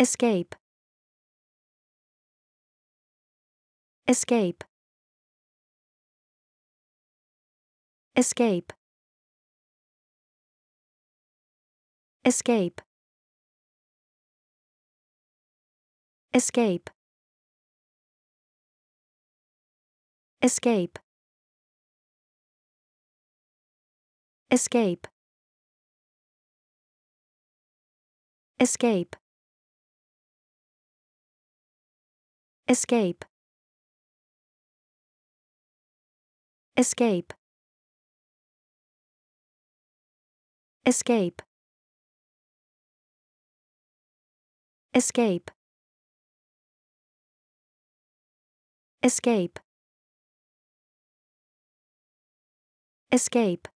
Escape. Escape. Escape. Escape. Escape. Escape. Escape. Escape. Escape. Escape. Escape. Escape. Escape. Escape.